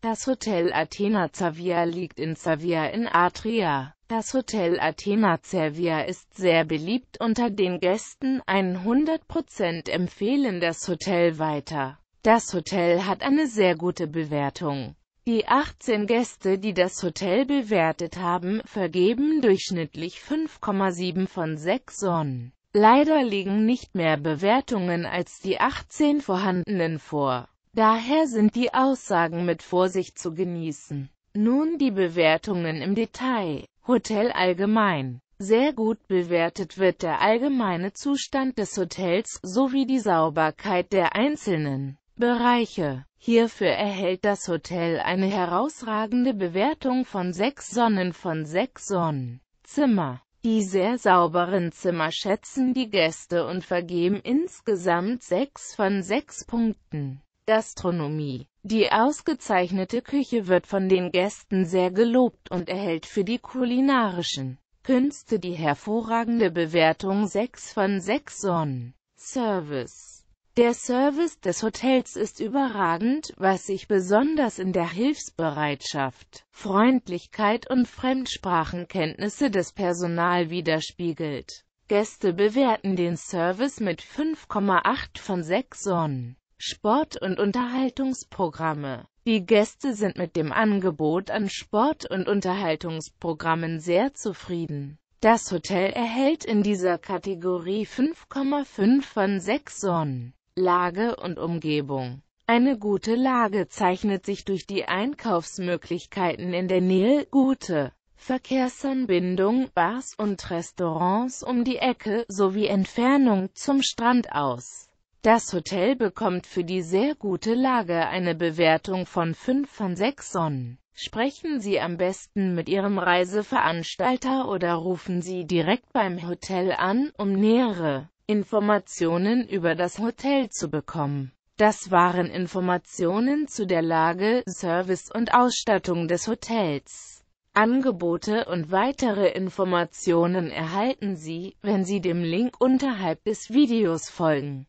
Das Hotel Athena Zavia liegt in Zavia in Atria. Das Hotel Athena Zavia ist sehr beliebt unter den Gästen, 100% empfehlen das Hotel weiter. Das Hotel hat eine sehr gute Bewertung. Die 18 Gäste, die das Hotel bewertet haben, vergeben durchschnittlich 5,7 von 6 Sonnen. Leider liegen nicht mehr Bewertungen als die 18 vorhandenen vor. Daher sind die Aussagen mit Vorsicht zu genießen. Nun die Bewertungen im Detail. Hotel allgemein. Sehr gut bewertet wird der allgemeine Zustand des Hotels sowie die Sauberkeit der einzelnen Bereiche. Hierfür erhält das Hotel eine herausragende Bewertung von 6 Sonnen von 6 Sonnen. Zimmer. Die sehr sauberen Zimmer schätzen die Gäste und vergeben insgesamt 6 von 6 Punkten. Gastronomie Die ausgezeichnete Küche wird von den Gästen sehr gelobt und erhält für die kulinarischen Künste die hervorragende Bewertung 6 von 6 Sonnen. Service Der Service des Hotels ist überragend, was sich besonders in der Hilfsbereitschaft, Freundlichkeit und Fremdsprachenkenntnisse des Personal widerspiegelt. Gäste bewerten den Service mit 5,8 von 6 Sonnen. Sport- und Unterhaltungsprogramme. Die Gäste sind mit dem Angebot an Sport- und Unterhaltungsprogrammen sehr zufrieden. Das Hotel erhält in dieser Kategorie 5,5 von 6 Sonnen. Lage und Umgebung eine gute Lage zeichnet sich durch die Einkaufsmöglichkeiten in der Nähe, gute Verkehrsanbindung, Bars und Restaurants um die Ecke sowie Entfernung zum Strand aus das Hotel bekommt für die sehr gute Lage eine Bewertung von 5 von 6 Sonnen. Sprechen Sie am besten mit Ihrem Reiseveranstalter oder rufen Sie direkt beim Hotel an, um nähere Informationen über das Hotel zu bekommen. Das waren Informationen zu der Lage, Service und Ausstattung des Hotels. Angebote und weitere Informationen erhalten Sie, wenn Sie dem Link unterhalb des Videos folgen.